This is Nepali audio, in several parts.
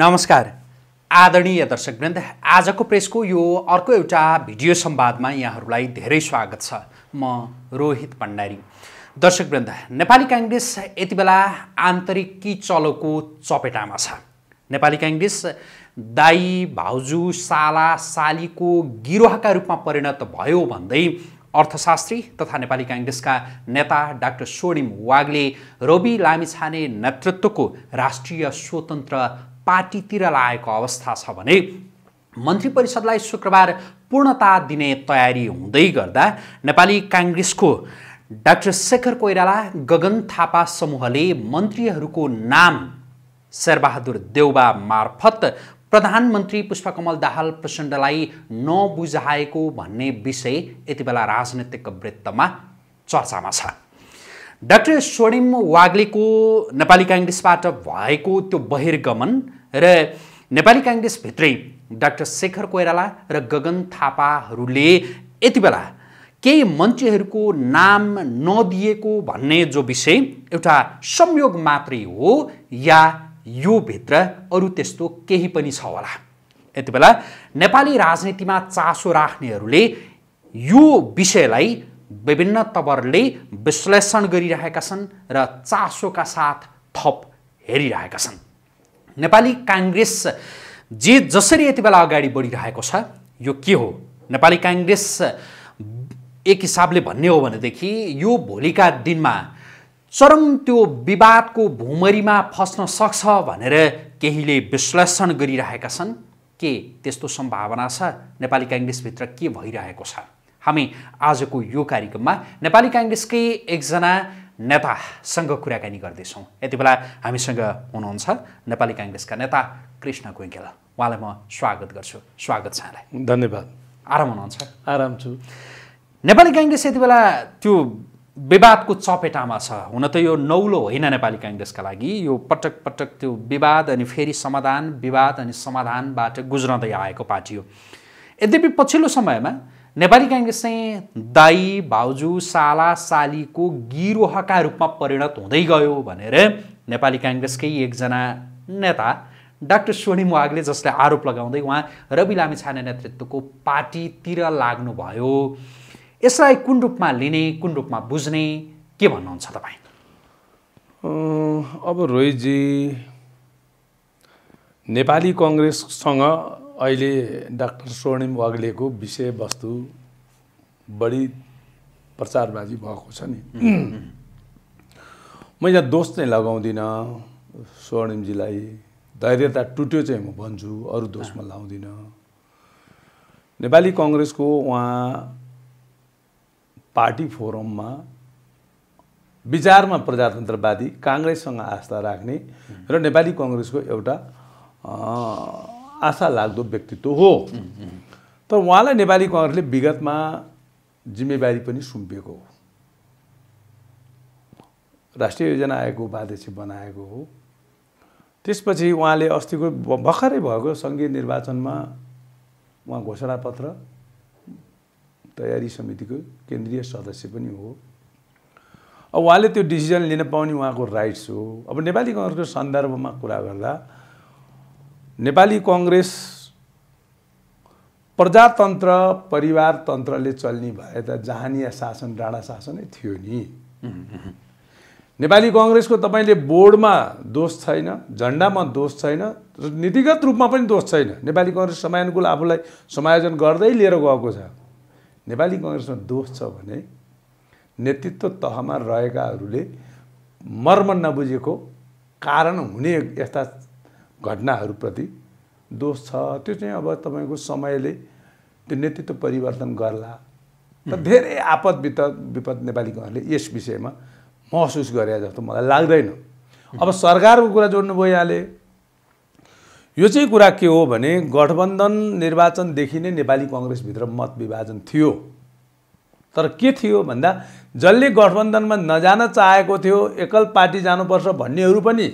नमस्कार आदरणीय दर्शकवृन्द आजको प्रेसको यो अर्को एउटा भिडियो संवादमा यहाँहरूलाई धेरै स्वागत छ म रोहित भण्डारी दर्शकवृन्द नेपाली काङ्ग्रेस यति बेला आन्तरिकी चलोको चपेटामा छ नेपाली काङ्ग्रेस दाई भाउजू साला सालीको गिरोहका रूपमा परिणत भयो भन्दै अर्थशास्त्री तथा नेपाली काङ्ग्रेसका नेता डाक्टर स्वर्णिम वागले रवि लामिछाने नेतृत्वको राष्ट्रिय स्वतन्त्र पार्टीतिर लागेको अवस्था छ भने मन्त्री परिषदलाई शुक्रबार पूर्णता दिने तयारी हुँदै गर्दा नेपाली काङ्ग्रेसको डाक्टर शेखर कोइराला गगन थापा समूहले मन्त्रीहरूको नाम शेरबहादुर देउबा मार्फत प्रधानमन्त्री पुष्पकमल दाहाल प्रचण्डलाई नबुझाएको भन्ने विषय यति बेला राजनैतिक वृत्तमा चर्चामा छ डाक्टर स्वर्णिम वाग्लेको नेपाली काङ्ग्रेसबाट भएको त्यो बहिर्गमन र नेपाली काङ्ग्रेसभित्रै डाक्टर शेखर कोइराला र गगन थापाहरूले यति बेला केही मन्त्रीहरूको नाम नदिएको भन्ने जो विषय एउटा संयोग मात्रै हो या यो भित्र अरू त्यस्तो केही पनि छ होला यति बेला नेपाली राजनीतिमा चासो राख्नेहरूले यो विषयलाई विभिन्न तवरले विश्लेषण गरिरहेका छन् र चासोका साथ थप हेरिरहेका छन् नेपाली काङ्ग्रेस जे जसरी यति बेला अगाडि बढिरहेको छ यो के हो नेपाली काङ्ग्रेस एक हिसाबले भन्ने हो भनेदेखि यो भोलिका दिनमा चरम त्यो विवादको भुमरीमा फस्न सक्छ भनेर केहीले विश्लेषण गरिरहेका छन् के त्यस्तो सम्भावना छ नेपाली काङ्ग्रेसभित्र के भइरहेको छ हामी आजको यो कार्यक्रममा नेपाली काङ्ग्रेसकै एकजना नेतासँग कुराकानी गर्दैछौँ यति बेला हामीसँग हुनुहुन्छ नेपाली काङ्ग्रेसका नेता कृष्ण गोइकेल उहाँलाई म स्वागत गर्छु स्वागत छ यहाँलाई धन्यवाद आराम हुनुहुन्छ आराम छु नेपाली काङ्ग्रेस यति बेला त्यो विवादको चपेटामा छ हुन त यो नौलो होइन नेपाली काङ्ग्रेसका लागि यो पटक पटक त्यो विवाद अनि फेरि समाधान विवाद अनि समाधानबाट गुज्रँदै आएको पार्टी हो यद्यपि पछिल्लो समयमा नेपाली काङ्ग्रेस चाहिँ दाई भाउजू साला सालीको गिरोहका रूपमा परिणत हुँदै गयो भनेर नेपाली काङ्ग्रेसकै एकजना नेता डाक्टर सोनिम वागले जसले आरोप लगाउँदै उहाँ रवि लामिछाने नेतृत्वको पार्टीतिर लाग्नुभयो यसलाई कुन रूपमा लिने कुन रूपमा बुझ्ने के भन्नुहुन्छ तपाईँ अब रोहितजी नेपाली कङ्ग्रेससँग अहिले डाक्टर स्वर्णिम वाग्लेको विषयवस्तु बढी प्रचारबाजी भएको छ नि म यहाँ दोष चाहिँ लगाउँदिनँ स्वर्णिमजीलाई धैर्यता टुट्यो चाहिँ म भन्छु अरू दोषमा लाउँदिनँ नेपाली कङ्ग्रेसको उहाँ पार्टी फोरममा विचारमा प्रजातन्त्रवादी काङ्ग्रेससँग आस्था राख्ने र नेपाली कङ्ग्रेसको एउटा आशा लाग्दो व्यक्तित्व हो तर उहाँलाई नेपाली कङ्ग्रेसले विगतमा जिम्मेवारी पनि सुम्पिएको हो राष्ट्रिय योजना आयोगको उपाध्यक्ष बनाएको हो त्यसपछि उहाँले अस्तिको भर्खरै भएको सङ्घीय निर्वाचनमा उहाँ घोषणापत्र तयारी समितिको केन्द्रीय सदस्य पनि हो अब उहाँले त्यो डिसिजन लिन पाउने उहाँको राइट्स हो अब नेपाली कङ्ग्रेसको सन्दर्भमा कुरा गर्दा नेपाली कङ्ग्रेस प्रजातन्त्र परिवारतन्त्रले चल्ने भए त जहानिया शासन राणा शासनै थियो नि नेपाली कङ्ग्रेसको तपाईँले बोर्डमा दोष छैन झन्डामा दोष छैन र नीतिगत रूपमा पनि दोष छैन नेपाली कङ्ग्रेस समयानुकूल आफूलाई समायोजन गर्दै लिएर गएको छ नेपाली कङ्ग्रेसमा दोष छ भने नेतृत्व तहमा रहेकाहरूले मर्म नबुझेको कारण हुने यस्ता घटनाहरूप्रति दोष छ त्यो चाहिँ अब तपाईँको समयले त्यो नेतृत्व परिवर्तन गर्ला त धेरै आपद वित विपद नेपालीहरूले यस विषयमा महसुस गरे जस्तो मलाई लाग्दैन अब सरकारको कुरा जोड्नुभयो यहाँले यो चाहिँ कुरा के हो भने गठबन्धन निर्वाचनदेखि नै नेपाली कङ्ग्रेसभित्र मत विभाजन थियो तर के थियो भन्दा जसले गठबन्धनमा नजान चाहेको थियो एकल पार्टी जानुपर्छ भन्नेहरू पनि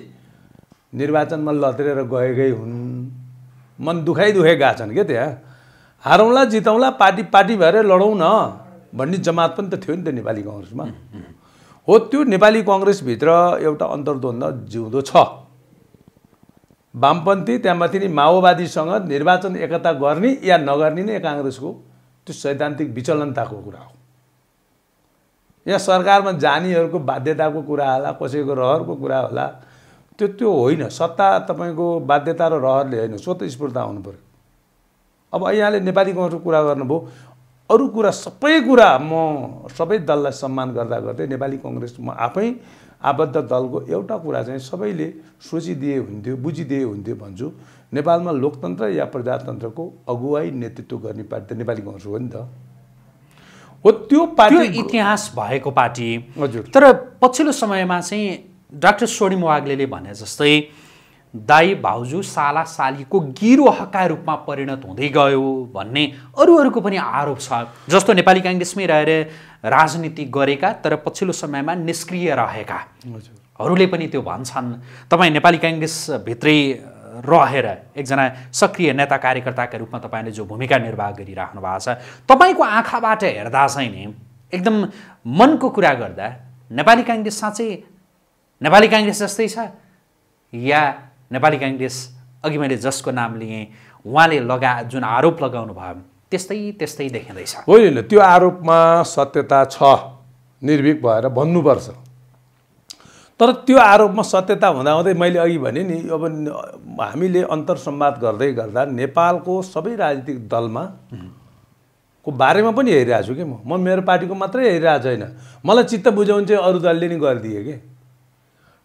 निर्वाचनमा लत्रेर गएकै हुन् मन दुखाइ दुखाइ गएको छन् क्या त्यहाँ हारौँला जिताउँला पार्टी पार्टी भएर लडौँ न भन्ने जमात पनि त थियो नि त नेपाली कङ्ग्रेसमा हो त्यो नेपाली कङ्ग्रेसभित्र एउटा अन्तर्द्वन्द जिउँदो छ वामपन्थी त्यहाँमाथि नि माओवादीसँग निर्वाचन एकता गर्ने या नगर्ने नै काङ्ग्रेसको त्यो सैद्धान्तिक विचलनताको कुरा हो यहाँ सरकारमा जानेहरूको बाध्यताको कुरा होला कसैको रहरको कुरा होला त्यो त्यो होइन सत्ता तपाईँको बाध्यता र रहरले होइन स्वतस्फूर्ता आउनु पऱ्यो अब यहाँले नेपाली कङ्ग्रेसको कुरा गर्नुभयो अरू कुरा सबै कुरा म सबै दललाई सम्मान गर्दा गर्दै नेपाली कङ्ग्रेस म आफै आबद्ध दलको एउटा कुरा चाहिँ सबैले सोचिदिए हुन्थ्यो बुझिदिए हुन्थ्यो भन्छु नेपालमा लोकतन्त्र या प्रजातन्त्रको अगुवाई नेतृत्व गर्ने पार्टी त नेपाली कङ्ग्रेस हो नि त हो त्यो पार्टी इतिहास भएको पार्टी हजुर तर पछिल्लो समयमा चाहिँ डाक्टर स्वर्णिम वाग्ले भने जस्तै दाई भाउजू साला सालीको गिरो हका रूपमा परिणत हुँदै गयो भन्ने अरू अरूको पनि आरोप छ जस्तो नेपाली काङ्ग्रेसमै रहेर राजनीति गरेका तर पछिल्लो समयमा निष्क्रिय रहेकाहरूले पनि त्यो भन्छन् तपाईँ नेपाली काङ्ग्रेसभित्रै रहेर एकजना सक्रिय नेता कार्यकर्ताका रूपमा तपाईँले जो भूमिका निर्वाह गरिराख्नु भएको छ तपाईँको आँखाबाट हेर्दा चाहिँ नि एकदम मनको कुरा गर्दा नेपाली काङ्ग्रेस साँच्चै नेपाली काङ्ग्रेस जस्तै छ या नेपाली काङ्ग्रेस अघि मैले जसको नाम लिएँ उहाँले लगा जुन आरोप लगाउनु भयो त्यस्तै त्यस्तै देखिँदैछ होइन त्यो आरोपमा सत्यता छ निर्भीक भएर भन्नुपर्छ तर त्यो आरोपमा सत्यता हुँदाहुँदै मैले अघि भने नि अब हामीले अन्तरसम्वाद गर्दै गर्दा नेपालको सबै राजनीतिक दलमा को बारेमा पनि हेरिरहेको छु कि म म मेरो पार्टीको मात्रै हेरिरहेको छैन मलाई चित्त बुझाउनु चाहिँ अरू दलले नि गरिदिए कि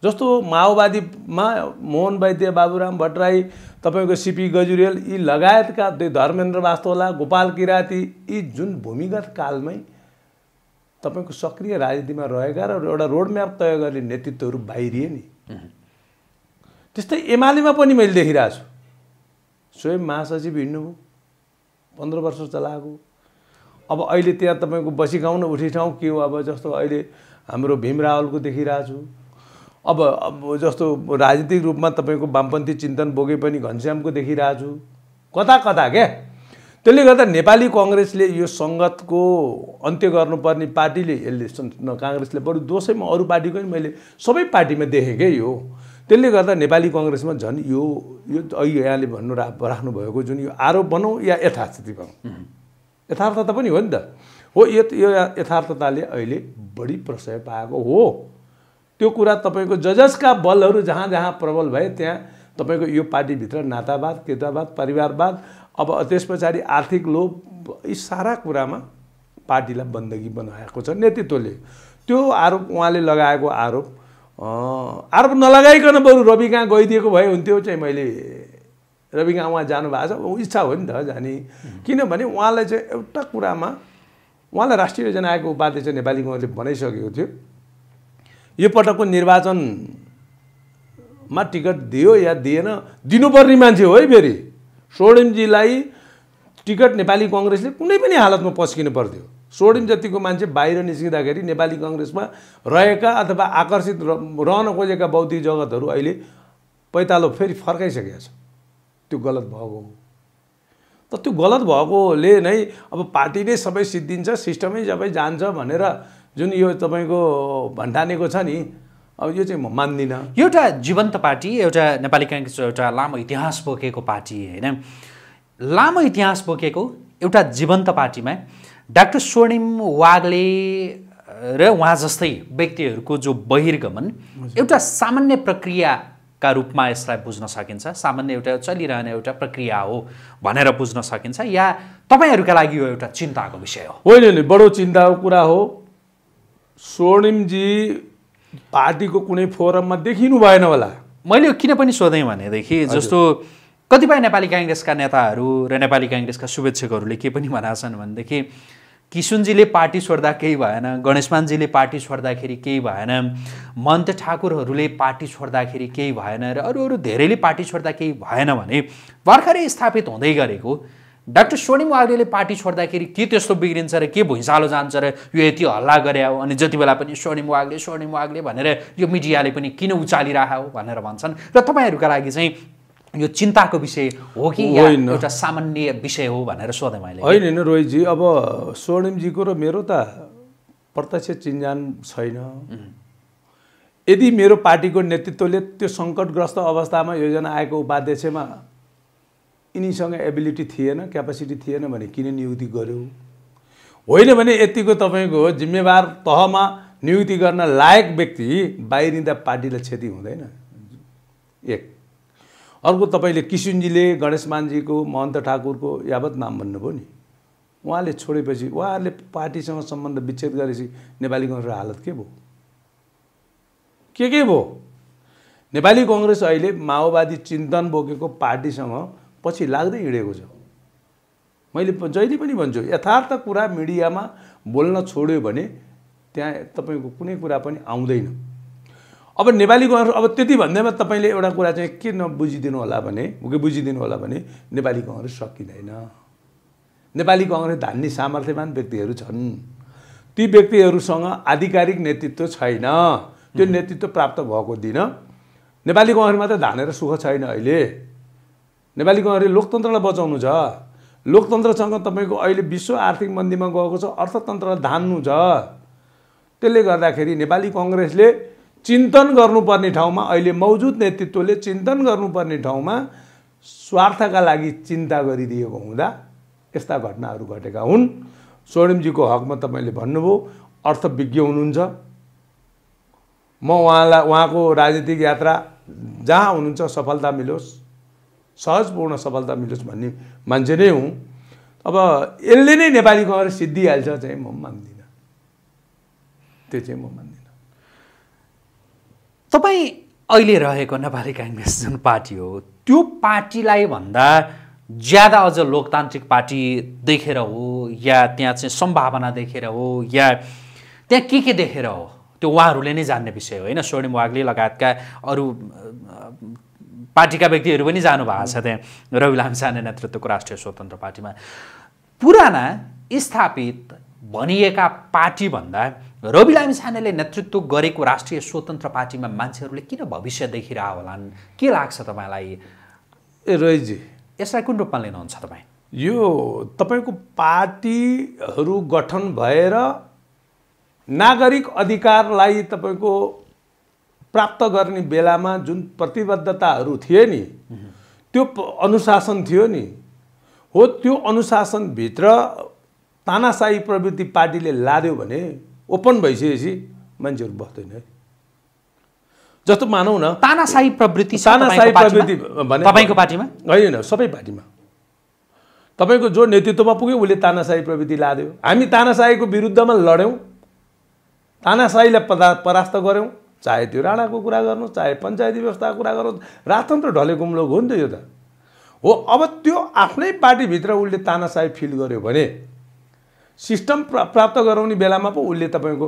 जस्तो माओवादीमा मोहन वैद्य बाबुराम भट्टराई तपाईँको सिपी गजुरेल यी लगायतका धर्मेन्द्र वास्तोला गोपाल किराती यी जुन भूमिगत कालमै तपाईँको सक्रिय राजनीतिमा रहेका र एउटा रोडम्याप तय गर्ने नेतृत्वहरू बाहिरिए नि त्यस्तै एमालेमा पनि मैले देखिरहेको छु स्वयं महासचिव हिँड्नुभयो पन्ध्र वर्ष चलाएको अब अहिले त्यहाँ तपाईँको बसी गाउँ न उठी ठाउँ के हो अब जस्तो अहिले हाम्रो भीम रावलको देखिरहेको छु अब जस्तो राजनीतिक रूपमा तपाईँको वामपन्थी चिन्तन बोके पनि घनश्यामको देखिरहेको छु कता कता क्या त्यसले गर्दा नेपाली कङ्ग्रेसले यो सङ्गतको अन्त्य गर्नुपर्ने पार्टीले यसले काङ्ग्रेसले बरु दोषै म अरू पार्टीको पनि मैले सबै पार्टीमा देखेँ क्या यो त्यसले गर्दा नेपाली कङ्ग्रेसमा झन् यो यो अहिले यहाँले भन्नु रा राख्नुभएको जुन यो आरोप बनाऊ या यथास्थिति यथार्थ यथार्थता पनि हो नि त हो यो यथार्थताले अहिले बढी प्रशय पाएको हो त्यो कुरा तपाईँको जजसका बलहरू जहाँ जहाँ प्रबल भए त्यहाँ तपाईँको यो पार्टीभित्र नातावाद केतावाद परिवारवाद अब त्यस पछाडि आर्थिक लोभ यी सारा कुरामा पार्टीलाई बन्दगी बनाएको छ नेतृत्वले त्यो आरोप उहाँले लगाएको आरोप आरोप नलगाइकन बरु रवि कहाँ गइदिएको भए हुन्थ्यो चाहिँ मैले रवि कहाँ उहाँ जानुभएको छ इच्छा हो नि त जाने किनभने उहाँलाई चाहिँ एउटा कुरामा उहाँलाई राष्ट्रिय योजना आएको उपाध्यक्ष नेपाली कङ्ग्रेसले बनाइसकेको थियो यो पटकको निर्वाचनमा टिकट दियो या दिएन दिनुपर्ने मान्छे हो है फेरि सोडेमजीलाई टिकट नेपाली कङ्ग्रेसले कुनै पनि हालतमा पस्किनु पर्थ्यो सोडिम जतिको मान्छे बाहिर निस्किँदाखेरि नेपाली कङ्ग्रेसमा रहेका अथवा आकर्षित रहन खोजेका बौद्धिक जगतहरू अहिले पैतालो फेरि फर्काइसकेका छ त्यो गलत भएको हो त त्यो गलत भएकोले नै अब पार्टी नै सबै सिद्धिन्छ सिस्टमै सबै जान्छ भनेर जुन यो तपाईँको भन्टानेको छ नि अब यो चाहिँ म मान्दिनँ एउटा जीवन्त पार्टी एउटा नेपाली काङ्ग्रेस एउटा लामो इतिहास बोकेको पार्टी होइन लामो इतिहास बोकेको एउटा जीवन्त पार्टीमा डाक्टर स्वर्णिम वागले र उहाँ जस्तै व्यक्तिहरूको जो बहिर्गमन एउटा सामान्य प्रक्रियाका रूपमा यसलाई बुझ्न सकिन्छ सामान्य एउटा चलिरहने एउटा प्रक्रिया हो भनेर बुझ्न सकिन्छ या तपाईँहरूका लागि यो एउटा चिन्ताको विषय हो होइन बडो चिन्ताको कुरा हो स्वर्णिमजी पार्टीको कुनै फोरममा देखिनु भएन होला मैले किन पनि सोधेँ भनेदेखि जस्तो कतिपय नेपाली काङ्ग्रेसका नेताहरू र नेपाली काङ्ग्रेसका शुभेच्छकहरूले के पनि भनेका छन् भनेदेखि किसुनजीले पार्टी छोड्दा केही भएन गणेशमानजीले पार्टी छोड्दाखेरि केही भएन मन्त ठाकुरहरूले पार्टी छोड्दाखेरि केही भएन र अरू अरू धेरैले पार्टी छोड्दा केही भएन भने भर्खरै स्थापित हुँदै गरेको डाक्टर सोनिम वाग्रेले पार्टी छोड्दाखेरि के त्यस्तो बिग्रिन्छ र के भुइँचालो जान्छ र यो यति हल्ला गरे हो अनि जति बेला पनि स्वर्णिम वागले स्वर्णिम वागले भनेर यो मिडियाले पनि किन उचालिरह हो भनेर भन्छन् र तपाईँहरूका लागि चाहिँ यो चिन्ताको विषय हो कि होइन एउटा सामान्य विषय हो भनेर सोधेँ मैले होइन होइन रोहितजी अब स्वर्णिमजीको र मेरो त प्रत्यक्ष चिन्जान छैन यदि मेरो पार्टीको नेतृत्वले त्यो सङ्कटग्रस्त अवस्थामा योजना आएको उपाध्यक्षमा यिनीसँग एबिलिटी थिएन क्यापासिटी थिएन भने किन नियुक्ति गर्यो होइन भने यतिको तपाईँको जिम्मेवार तहमा नियुक्ति गर्न लायक व्यक्ति बाहिरिँदा पार्टीलाई क्षति हुँदैन एक अर्को तपाईँले किसुनजीले गणेशमानजीको महन्त ठाकुरको यावत नाम भन्नुभयो नि उहाँले छोडेपछि उहाँहरूले पार्टीसँग सम्बन्ध विच्छेद गरेपछि नेपाली कङ्ग्रेसको हालत के भयो के के भयो नेपाली कङ्ग्रेस अहिले माओवादी चिन्तन बोकेको पार्टीसँग पछि लाग्दै हिँडेको छ मैले जहिले पनि भन्छु यथार्थ कुरा मिडियामा बोल्न छोड्यो भने त्यहाँ तपाईँको कुनै कुरा पनि आउँदैन अब नेपाली नेपालीको अब त्यति भन्दैमा तपाईँले एउटा कुरा चाहिँ के नबुझिदिनु होला भने बुझिदिनु होला भने नेपाली कङ्ग्रेस सकिँदैन नेपाली कङ्ग्रेस धान्ने सामर्थ्यवान व्यक्तिहरू छन् ती व्यक्तिहरूसँग आधिकारिक नेतृत्व छैन त्यो नेतृत्व प्राप्त भएको दिन नेपाली कङ्ग्रेसमा त धानेर सुख छैन अहिले नेपाली नेपालीगणहरूले लोकतन्त्रलाई बचाउनु छ लोकतन्त्रसँग तपाईँको अहिले विश्व आर्थिक मन्दीमा गएको छ अर्थतन्त्रलाई धान्नु छ त्यसले गर्दाखेरि नेपाली कङ्ग्रेसले चिन्तन गर्नुपर्ने ठाउँमा अहिले मौजुद नेतृत्वले चिन्तन गर्नुपर्ने ठाउँमा स्वार्थका लागि चिन्ता गरिदिएको हुँदा यस्ता घटनाहरू घटेका हुन् स्वर्णिमजीको हकमा तपाईँले भन्नुभयो अर्थविज्ञ हुनुहुन्छ म उहाँलाई उहाँको राजनीतिक यात्रा जहाँ हुनुहुन्छ सफलता मिलोस् सहजपूर्ण सफलता मिलोस् भन्ने मान्छे नै हुँ अब यसले नै नेपाली गएर सिद्धिहाल्छ चाहिँ म मान्दिनँ त्यो चाहिँ म मान्दिनँ तपाईँ अहिले रहेको नेपाली काङ्ग्रेस जुन पार्टी हो त्यो पार्टीलाई भन्दा ज्यादा अझ लोकतान्त्रिक पार्टी देखेर हो या त्यहाँ चाहिँ सम्भावना देखेर हो या त्यहाँ के के देखेर हो त्यो उहाँहरूले नै जान्ने विषय हो होइन स्वर्णिम वाग्ले लगायतका अरू पार्टीका व्यक्तिहरू पनि जानुभएको छ त्यहाँ रवि लामसाने नेतृत्वको राष्ट्रिय स्वतन्त्र पार्टीमा पुराना स्थापित भनिएका पार्टीभन्दा रवि लामिछानेले नेतृत्व गरेको राष्ट्रिय स्वतन्त्र पार्टीमा मान्छेहरूले किन भविष्य देखिरह होलान् के लाग्छ तपाईँलाई ए रोहितजी यसलाई कुन रूपमा लिनुहुन्छ तपाईँ यो तपाईँको पार्टीहरू गठन भएर नागरिक अधिकारलाई तपाईँको प्राप्त गर्ने बेलामा जुन प्रतिबद्धताहरू थिए नि त्यो अनुशासन थियो नि हो त्यो अनुशासनभित्र तानासाही प्रवृत्ति पार्टीले लाद्यो भने ओपन भइसकेपछि मान्छेहरू बस्दैन है जस्तो मानौ न तानासाही प्रवृत्ति तानासाही प्रवृत्ति भने तपाईँको पार्टीमा होइन सबै पार्टीमा तपाईँको जो नेतृत्वमा पुग्यो उसले तानासाही प्रवृत्ति लाद्यो हामी तानासाहीको विरुद्धमा लड्यौँ तानासाहीलाई परास्त गऱ्यौँ चाहे त्यो राणाको कुरा गर्नु चाहे पञ्चायती व्यवस्थाको कुरा गर्नु राजतन्त्र ढले गुम्लो हो नि त यो त हो अब त्यो आफ्नै पार्टीभित्र उसले तानासाय फिल गर्यो भने सिस्टम प्राप्त गराउने बेलामा पो उसले तपाईँको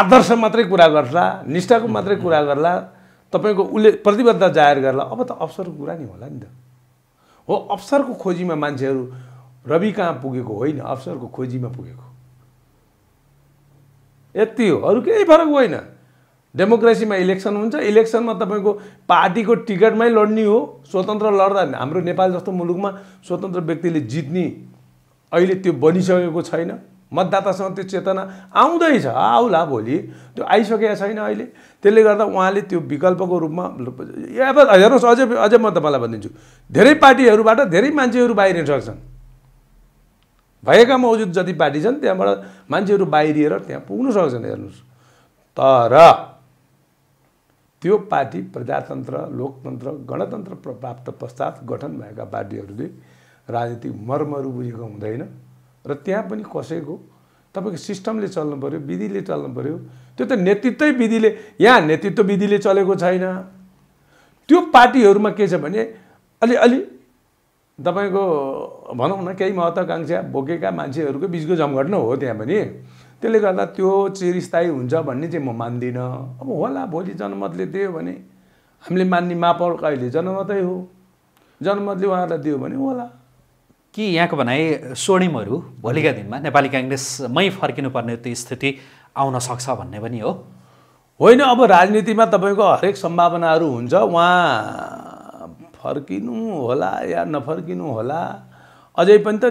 आदर्श मात्रै कुरा गर्ला निष्ठाको मात्रै कुरा गर्ला तपाईँको उसले प्रतिबद्धता जाहेर गर्ला अब त अवसरको कुरा नि होला नि त हो अवसरको खोजीमा मान्छेहरू रवि कहाँ पुगेको होइन अवसरको खोजीमा पुगेको यति हो अरू केही फरक होइन डेमोक्रेसीमा इलेक्सन हुन्छ इलेक्सनमा तपाईँको पार्टीको टिकटमै लड्ने हो स्वतन्त्र लड्दा हाम्रो नेपाल जस्तो मुलुकमा स्वतन्त्र व्यक्तिले जित्ने अहिले त्यो बनिसकेको छैन मतदातासँग त्यो चेतना आउँदैछ आउला भोलि त्यो आइसकेको छैन अहिले त्यसले गर्दा उहाँले त्यो विकल्पको रूपमा अब हेर्नुहोस् अझै अझै म तपाईँलाई भनिदिन्छु धेरै पार्टीहरूबाट धेरै मान्छेहरू बाहिर सक्छन् भएका मौजुद जति पार्टी छन् त्यहाँबाट मान्छेहरू बाहिरिएर त्यहाँ पुग्न सक्छन् हेर्नुहोस् तर त्यो पार्टी प्रजातन्त्र लोकतन्त्र गणतन्त्र प्राप्त पश्चात गठन भएका पार्टीहरूले राजनीतिक मर्महरू बुझेको हुँदैन र त्यहाँ पनि कसैको तपाईँको सिस्टमले चल्नु पऱ्यो विधिले चल्नु पऱ्यो त्यो त नेतृत्वै विधिले यहाँ नेतृत्व विधिले चलेको छैन त्यो पार्टीहरूमा के छ भने अलिअलि तपाईँको भनौँ न केही महत्त्वकाङ्क्षा बोकेका मान्छेहरूको बिचको जमघट नै हो त्यहाँ पनि त्यसले गर्दा त्यो चिरस्थायी हुन्छ भन्ने चाहिँ म मान्दिनँ अब होला भोलि जनमतले दियो भने हामीले मान्ने मापौल अहिले जनमतै हो जनमतले उहाँहरूलाई दियो भने होला कि यहाँको भनाइ स्वर्णिमहरू भोलिका दिनमा नेपाली काङ्ग्रेसमै फर्किनुपर्ने त्यो स्थिति आउन सक्छ भन्ने पनि हो होइन अब राजनीतिमा तपाईँको हरेक सम्भावनाहरू हुन्छ उहाँ फर्किनु होला या नफर्किनु होला अझै पनि त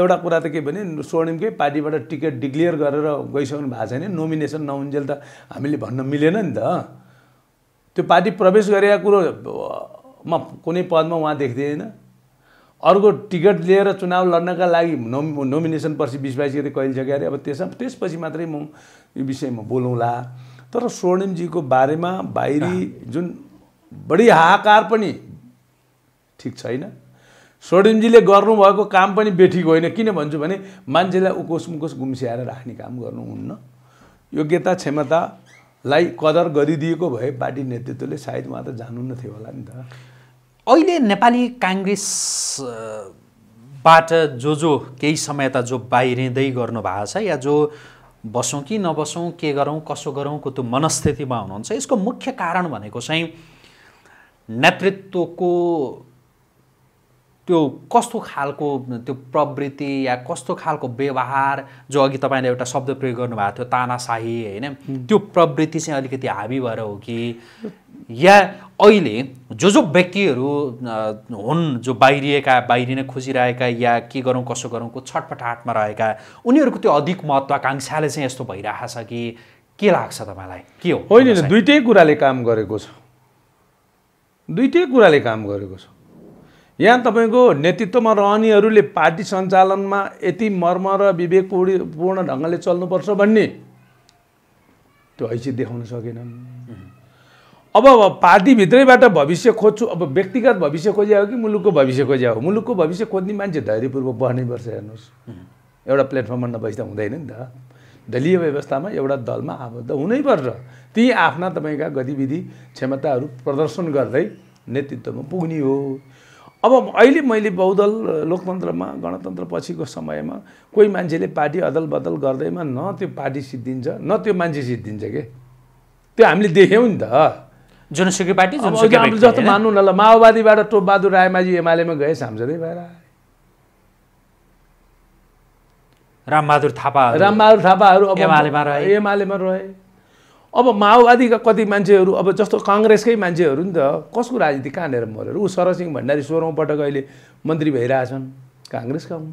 एउटा कुरा त के भने स्वर्णिमकै पार्टीबाट टिकट डिक्लेयर गरेर गइसक्नु भएको छैन नोमिनेसन नहुन्जेल त हामीले भन्न मिलेन नि त त्यो पार्टी प्रवेश गरेका कुरोमा कुनै पदमा उहाँ देख्दैन अर्को टिकट लिएर चुनाव लड्नका लागि नोमि नोमिनेसन पर्सि बिस बाइस गते कहिले जग्गा अरे अब त्यसमा त्यसपछि मात्रै म यो विषयमा बोलौँला तर स्वर्णिमजीको बारेमा बाहिरी जुन बढी हाहाकार पनि ठिक छैन सोडिमजीले गर्नुभएको काम पनि बेठीको होइन किन भन्छु भने मान्छेलाई उकोस मुकोस गुम्स्याएर राख्ने काम गर्नुहुन्न योग्यता क्षमतालाई कदर गरिदिएको भए पार्टी नेतृत्वले सायद उहाँ त जानुहुन्न थियो होला नि त अहिले नेपाली काङ्ग्रेसबाट जो जो केही समय त जो बाहिरिँदै भएको छ या जो बसौँ कि नबसौँ के गरौँ कसो गरौँको त्यो मनस्थितिमा हुनुहुन्छ यसको मुख्य कारण भनेको चाहिँ नेतृत्वको त्यो कस्तो खालको त्यो प्रवृत्ति या कस्तो खालको व्यवहार जो अघि तपाईँले एउटा शब्द प्रयोग गर्नुभएको थियो तानासाही होइन त्यो प्रवृत्ति चाहिँ अलिकति हाबी भएर हो कि या अहिले जो जो व्यक्तिहरू हुन् जो बाहिरिएका बाहिरिन खोजिरहेका या के गरौँ कसो गरौँको छटपटाटमा रहेका उनीहरूको त्यो अधिक महत्त्वाकाङ्क्षाले चाहिँ यस्तो भइरहेको छ कि के लाग्छ तपाईँलाई के हो होइन दुइटै कुराले काम गरेको छ दुइटै कुराले काम गरेको छ यहाँ तपाईँको नेतृत्वमा रहनेहरूले पार्टी सञ्चालनमा यति मर्म र विवेकपूर्ण ढङ्गले चल्नुपर्छ भन्ने त्यो हैसियत देखाउन सकेनन् अब पार्टीभित्रैबाट भविष्य खोज्छु अब व्यक्तिगत भविष्य खोज्या हो कि मुलुकको भविष्य खोज्या हो मुलुकको भविष्य खोज्ने मान्छे धैर्यपूर्वक पर्छ हेर्नुहोस् एउटा प्लेटफर्ममा नबस्दा हुँदैन नि त दलीय व्यवस्थामा एउटा दलमा आबद्ध हुनैपर्छ ती आफ्ना तपाईँका गतिविधि क्षमताहरू प्रदर्शन गर्दै नेतृत्वमा पुग्ने हो अब अहिले मैले बहुदल लोकतन्त्रमा गणतन्त्र पछिको समयमा कोही मान्छेले पार्टी अदल बदल गर्दैमा न त्यो पार्टी सिद्धिन्छ न त्यो मान्छे सिद्धिन्छ के त्यो हामीले देख्यौँ नि त जनसुकी पार्टी हामीले जस्तो मान्नु न ल माओवादीबाट टोपबहादुर रायमाझी एमालेमा गए सांसदै भएर रामबहादुर थापा रामबहादुर थापाहरू एमालेमा रहे अब माओवादीका कति मान्छेहरू अब जस्तो काङ्ग्रेसकै मान्छेहरू नि त कसको राजनीति कहाँनिर मरेर ऊ सरसिंह भण्डारी सोह्रौँ पटक अहिले मन्त्री भइरहेछन् काङ्ग्रेसका हुन्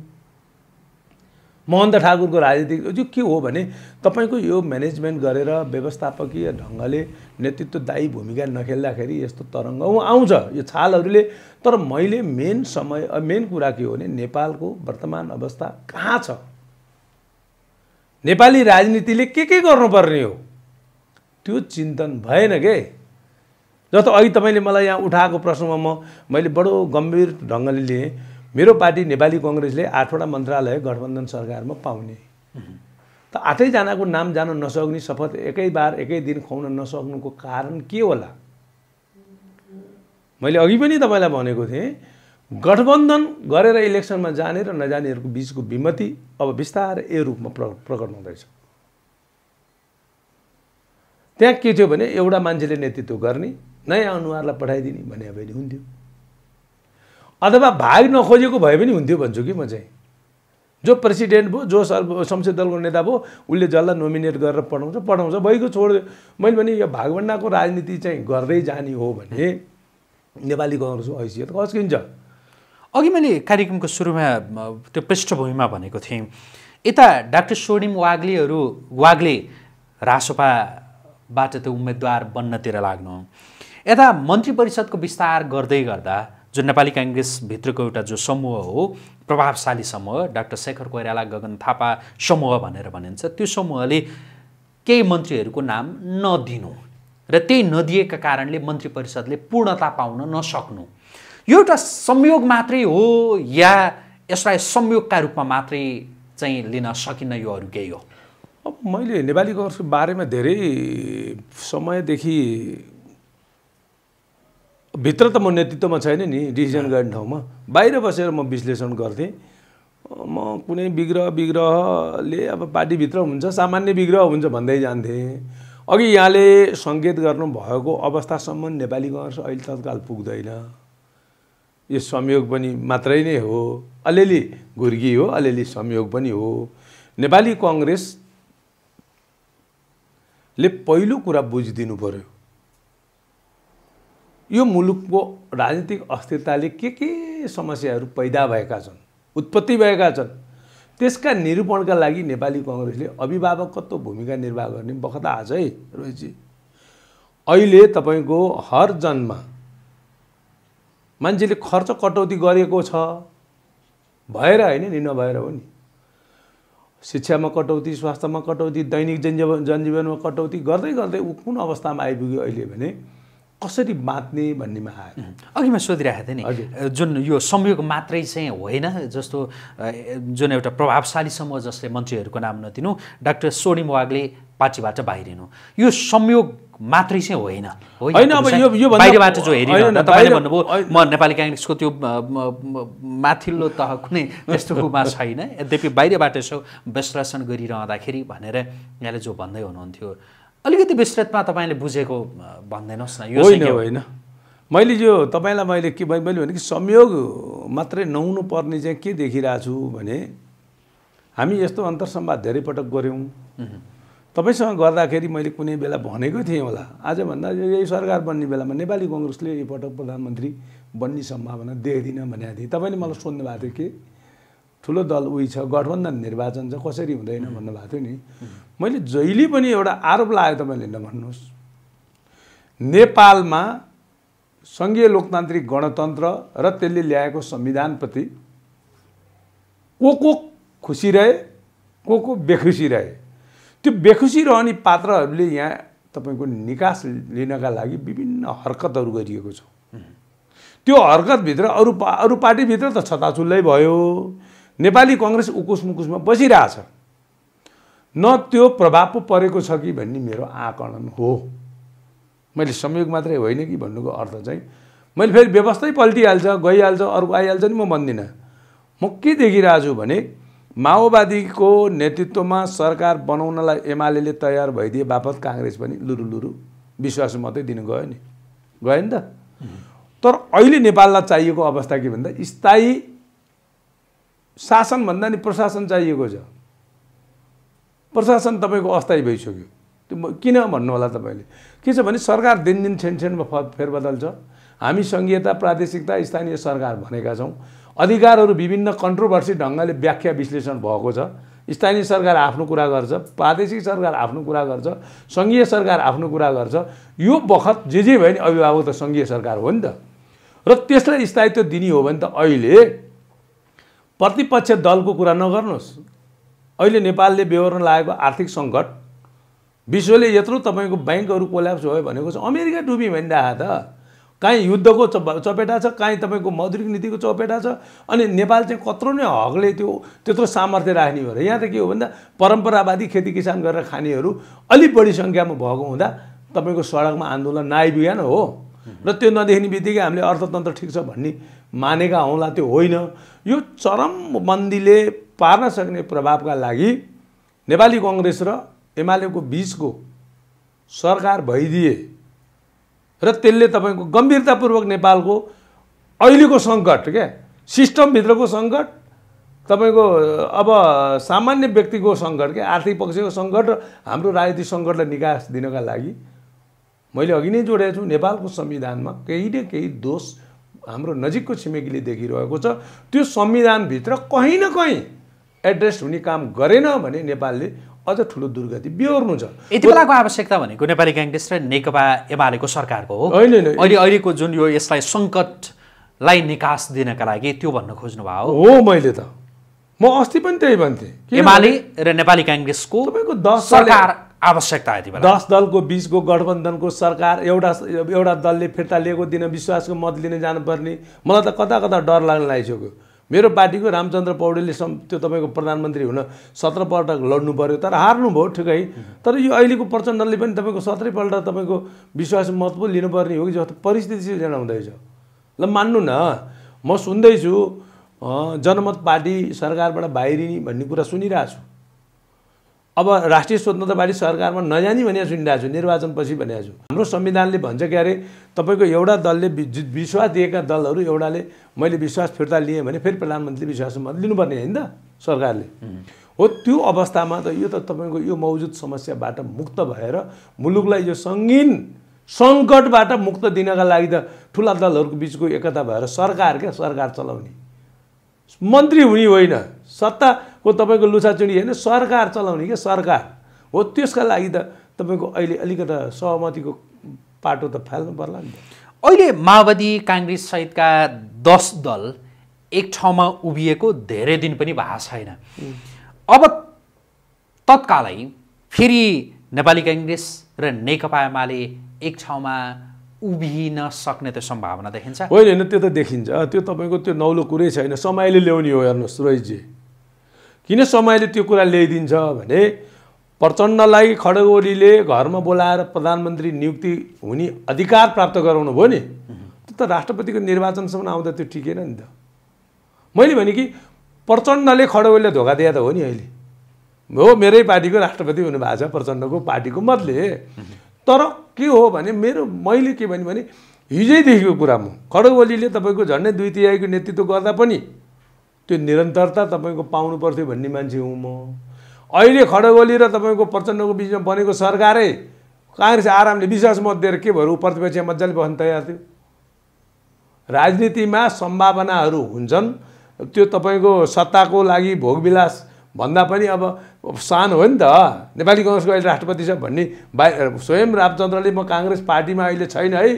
महन्त ठाकुरको राजनीति त्यो के हो भने तपाईँको यो म्यानेजमेन्ट गरेर व्यवस्थापकीय ढङ्गले नेतृत्वदायी भूमिका नखेल्दाखेरि यस्तो तरङ्ग आउँछ यो छालहरूले तर मैले मेन समय मेन कुरा के हो भने नेपालको वर्तमान अवस्था कहाँ छ नेपाली राजनीतिले के के गर्नुपर्ने हो त्यो चिन्तन भएन के जस्तो अघि तपाईँले मलाई यहाँ उठाएको प्रश्नमा म मैले बडो गम्भीर ढङ्गले लिएँ मेरो पार्टी नेपाली कङ्ग्रेसले आठवटा मन्त्रालय गठबन्धन सरकारमा पाउने त आठैजनाको नाम जान नसक्ने शपथ एकै बार एकै दिन खुवाउन नसक्नुको कारण के होला मैले अघि पनि तपाईँलाई भनेको थिएँ गठबन्धन गरेर इलेक्सनमा जाने र नजानेहरूको बिचको विमति अब बिस्तारै ए रूपमा प्र प्रकट हुँदैछ त्यहाँ के थियो भने एउटा मान्छेले नेतृत्व गर्ने नयाँ अनुहारलाई पठाइदिने भने भने हुन्थ्यो अथवा भाग नखोजेको भए पनि हुन्थ्यो भन्छु कि म चाहिँ जो प्रेसिडेन्ट भयो जो संसद दलको नेता भयो उसले जसलाई नोमिनेट गरेर पठाउँछ पठाउँछ भइगयो छोड मैले भने यो भागभन्डाको राजनीति चाहिँ गर्दै जाने हो भने नेपाली कङ्ग्रेसको हैसियत खस्किन्छ अघि मैले कार्यक्रमको सुरुमा त्यो पृष्ठभूमिमा भनेको थिएँ यता डाक्टर स्वर्णिम वाग्लेहरू वाग्ले रासोपा बाट त्यो उम्मेदवार बन्नतिर लाग्नु यता मन्त्री परिषदको विस्तार गर्दै गर्दा जो नेपाली काङ्ग्रेसभित्रको एउटा जो समूह हो प्रभावशाली समूह डाक्टर शेखर कोइराला गगन थापा समूह भनेर भनिन्छ त्यो समूहले केही मन्त्रीहरूको नाम नदिनु र त्यही नदिएका कारणले मन्त्री परिषदले पूर्णता पाउन नसक्नु यो एउटा संयोग मात्रै हो या यसलाई संयोगका रूपमा मात्रै चाहिँ लिन सकिन्न यो अरू केही हो अब मैले नेपाली कङ्ग्रेसको बारेमा धेरै समयदेखि भित्र त म नेतृत्वमा छैन नि डिसिजन गर्ने ठाउँमा बाहिर बसेर म विश्लेषण गर्थेँ म कुनै विग्रह विग्रहले अब पार्टीभित्र हुन्छ सामान्य विग्रह हुन्छ भन्दै जान्थेँ अघि यहाँले सङ्केत गर्नुभएको अवस्थासम्म नेपाली कङ्ग्रेस अहिले तत्काल पुग्दैन यो संयोग पनि मात्रै नै हो अलिअलि घुर्की हो अलिअलि संयोग पनि हो नेपाली कङ्ग्रेस ले पहिलो कुरा बुझिदिनु पऱ्यो यो मुलुकको राजनीतिक अस्थिरताले के के समस्याहरू पैदा भएका छन् उत्पत्ति भएका छन् त्यसका निरूपणका लागि नेपाली कङ्ग्रेसले अभिभावकत्व भूमिका निर्वाह गर्ने बखत आज है रोहितजी अहिले तपाईँको हर जन्म मान्छेले खर्च कटौती गरेको छ भएर होइन नि नभएर हो नि शिक्षामा कटौती स्वास्थ्यमा कटौती दैनिक जनजीवन जनजीवनमा कटौती गर्दै गर्दै ऊ कुन अवस्थामा आइपुग्यो अहिले भने कसरी बाँच्ने भन्नेमा आयो अघि म सोधिरहेको थिएँ नि जुन यो संयोग मात्रै चाहिँ होइन जस्तो जुन एउटा प्रभावशाली समूह जसले मन्त्रीहरूको नाम नदिनु डाक्टर सोनी वागले पार्टीबाट बाहिरिनु यो संयोग मात्रै चाहिँ होइन होइन अब यो यो बाहिरबाट जो हेरिरहनु तपाईँले भन्नुभयो म नेपाली काङ्ग्रेसको त्यो माथिल्लो तह कुनै त्यस्तो रूपमा छैन यद्यपि बाहिरबाट यसो विश्लेषण गरिरहँदाखेरि भनेर यहाँले जो भन्दै हुनुहुन्थ्यो अलिकति विस्तृतमा तपाईँले बुझेको भनिदिनुहोस् न यो होइन होइन मैले यो तपाईँलाई मैले के मैले भने कि संयोग मात्रै नहुनु पर्ने चाहिँ के देखिरहेको छु भने हामी यस्तो अन्तरसम्वाद धेरै पटक गऱ्यौँ तपाईँसँग गर्दाखेरि मैले कुनै बेला भनेको थिएँ होला आजभन्दा यही सरकार बन्ने बेलामा नेपाली कङ्ग्रेसले यो पटक प्रधानमन्त्री बन्ने सम्भावना देख्दिनँ भनेको थिएँ तपाईँले मलाई सोध्नु भएको थियो के ठुलो दल उही छ गठबन्धन निर्वाचन छ कसरी हुँदैन भन्नुभएको थियो नि मैले जहिले पनि एउटा आरोप लाग्यो तपाईँले नभन्नुहोस् नेपालमा सङ्घीय लोकतान्त्रिक गणतन्त्र र त्यसले ल्याएको संविधानप्रति को को खुसी रहे को को बेखुसी रहे त्यो बेखुसी रहने पात्रहरूले यहाँ तपाईँको निकास लिनका लागि विभिन्न हरकतहरू गरिएको छ त्यो हरकतभित्र अरू पा अरू पार्टीभित्र त छताछुल्लै भयो नेपाली कङ्ग्रेस उकुस मुकुसमा बसिरहेछ न त्यो प्रभाव पो परेको छ कि भन्ने मेरो आकलन हो मैले संयोग मात्रै होइन कि भन्नुको अर्थ चाहिँ मैले फेरि व्यवस्थै पल्टिहाल्छ गइहाल्छ अरू आइहाल्छ नि म भन्दिनँ म के देखिरहेको छु भने माओवादीको नेतृत्वमा सरकार बनाउनलाई एमाले तयार भइदिए बापत काङ्ग्रेस पनि लुरु लुरु विश्वास मात्रै दिनु गयो नि गयो नि त तर अहिले नेपाललाई चाहिएको अवस्था के भन्दा स्थायी शासनभन्दा नि प्रशासन चाहिएको छ प्रशासन तपाईँको अस्थायी भइसक्यो त्यो किन भन्नु होला तपाईँले के छ भने सरकार दिनदिन छेनमा फ फेरबदल छ हामी सङ्घीयता प्रादेशिकता स्थानीय सरकार भनेका छौँ अधिकारहरू विभिन्न कन्ट्रोभर्सी ढङ्गले व्याख्या विश्लेषण भएको छ स्थानीय सरकार आफ्नो कुरा गर्छ प्रादेशिक सरकार आफ्नो कुरा गर्छ सङ्घीय सरकार आफ्नो कुरा गर्छ यो बखत जे जे भयो नि अभिभावक त सङ्घीय सरकार हो नि त र त्यसलाई स्थायित्व दिने हो भने त अहिले प्रतिपक्ष दलको कुरा नगर्नुहोस् अहिले नेपालले बेहोर्न लागेको आर्थिक सङ्कट विश्वले यत्रो तपाईँको ब्याङ्कहरू कोल्याप्स भयो भनेको छ अमेरिका डुबी भनिरहेको त काहीँ युद्धको चपेटा छ काहीँ तपाईँको मौद्रिक नीतिको चपेटा छ अनि नेपाल चाहिँ कत्रो नै हकले त्यो त्यत्रो सामर्थ्य राख्ने भएर यहाँ त के हो भन्दा परम्परावादी खेती किसान गरेर खानेहरू अलिक बढी सङ्ख्यामा भएको हुँदा तपाईँको सडकमा आन्दोलन नआइपुगेन हो र त्यो नदेख्ने बित्तिकै हामीले अर्थतन्त्र ठिक छ भन्ने मानेका हौँला त्यो होइन यो चरम मन्दीले पार्न सक्ने प्रभावका लागि नेपाली कङ्ग्रेस र एमालेको बिचको सरकार भइदिए र त्यसले तपाईँको गम्भीरतापूर्वक नेपालको अहिलेको सङ्कट क्या सिस्टमभित्रको सङ्कट तपाईँको अब सामान्य व्यक्तिको सङ्कट क्या आर्थिक पक्षको सङ्कट र हाम्रो राजनीतिक सङ्कटलाई निकास दिनका लागि मैले अघि नै जोडेको छु नेपालको संविधानमा केही न केही दोष हाम्रो नजिकको छिमेकीले देखिरहेको छ त्यो संविधानभित्र कहीँ न कहीँ एड्रेस हुने काम गरेन भने नेपालले अझ ठुलो दुर्गति बिहोर्नु छ यति बेलाको आवश्यकता भनेको नेपाली काङ्ग्रेस र नेकपा एमालेको सरकारको हो होइन अहिले अहिलेको जुन यो यसलाई सङ्कटलाई निकास दिनका लागि त्यो भन्न खोज्नु भयो हो मैले त म अस्ति पनि त्यही भन्थेँ एमाले र नेपाली काङ्ग्रेसको तपाईँको दस सरकार आवश्यकता यति बेला दस दलको बिचको गठबन्धनको सरकार एउटा एउटा दलले फिर्ता लिएको दिन विश्वासको मत लिन जानुपर्ने मलाई त कता कता डर लाग्न लागिसक्यो मेरो पार्टीको रामचन्द्र पौडेलले सम् त्यो तपाईँको प्रधानमन्त्री हुन सत्रपल्ट लड्नु पऱ्यो तर हार्नु हार्नुभयो ठिकै तर यो अहिलेको प्रचण्डले पनि तपाईँको सत्रैपल्ट तपाईँको विश्वास मत पो लिनुपर्ने हो कि जस्तो परिस्थिति सिर्जना हुँदैछ ल मान्नु न म सुन्दैछु जनमत पार्टी सरकारबाट बाहिरिने भन्ने कुरा सुनिरहेको छु अब राष्ट्रिय स्वतन्त्र पार्टी सरकारमा नजाने छु सुनिरहेको छु निर्वाचनपछि भनेको छु हाम्रो संविधानले भन्छ क्या अरे तपाईँको एउटा दलले विश्वास दिएका दलहरू एउटाले मैले विश्वास फिर्ता लिएँ भने फेरि प्रधानमन्त्री विश्वास मत लिनुपर्ने होइन त सरकारले हो त्यो अवस्थामा त यो त तपाईँको यो मौजुद समस्याबाट मुक्त भएर मुलुकलाई यो सङ्गीन सङ्कटबाट मुक्त दिनका लागि त ठुला दलहरूको बिचको एकता भएर सरकार क्या सरकार चलाउने मन्त्री हुने होइन सत्ता हो तपाईँको लुचाचुडी होइन सरकार चलाउने क्या सरकार हो त्यसका लागि त तपाईँको अहिले अलिकता सहमतिको पाटो त फाल्नु पर्ला नि अहिले माओवादी काङ्ग्रेस सहितका दस दल एक ठाउँमा उभिएको धेरै दिन पनि भएको छैन अब तत्कालै फेरि नेपाली काङ्ग्रेस र नेकपा एमाले एक ठाउँमा उभिन सक्ने त सम्भावना देखिन्छ होइन होइन त्यो त देखिन्छ त्यो तपाईँको त्यो नौलो कुरै छैन समयले ल्याउने हो हेर्नुहोस् रोहितजी किन समयले त्यो कुरा ल्याइदिन्छ भने प्रचण्डलाई खडगोलीले घरमा बोलाएर प्रधानमन्त्री नियुक्ति हुने अधिकार प्राप्त गराउनु भयो नि त्यो त राष्ट्रपतिको निर्वाचनसम्म आउँदा त्यो टिकेन नि त मैले भने कि प्रचण्डले खडगोलीलाई धोका दिए त हो नि अहिले हो मेरै पार्टीको राष्ट्रपति हुनुभएको छ प्रचण्डको पार्टीको मतले तर के हो भने मेरो मैले के भने हिजैदेखिको कुरा म खडगोलीले तपाईँको झन्डै दुई तिहाईको नेतृत्व गर्दा पनि त्यो निरन्तरता तपाईँको पाउनु पर्थ्यो भन्ने मान्छे हुँ म अहिले खडगोली र तपाईँको प्रचण्डको बिचमा बनेको सरकारै काङ्ग्रेस आरामले विश्वास मत दिएर के भयो प्रतिपक्ष मजाले बस्न तयार थियो राजनीतिमा सम्भावनाहरू हुन्छन् त्यो तपाईँको सत्ताको लागि भोगविलास भन्दा पनि अब सान हो नि त नेपाली कङ्ग्रेसको अहिले राष्ट्रपति छ भन्ने बा स्वयं रामचन्द्रले म काङ्ग्रेस पार्टीमा अहिले छैन है